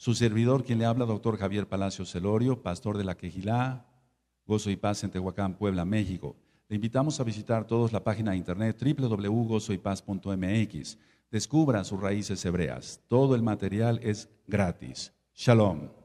Su servidor, quien le habla, doctor Javier Palacio Celorio, pastor de la Quejilá, Gozo y Paz en Tehuacán, Puebla, México. Le invitamos a visitar todos la página de internet www.gozoypaz.mx. Descubra sus raíces hebreas. Todo el material es gratis. Shalom.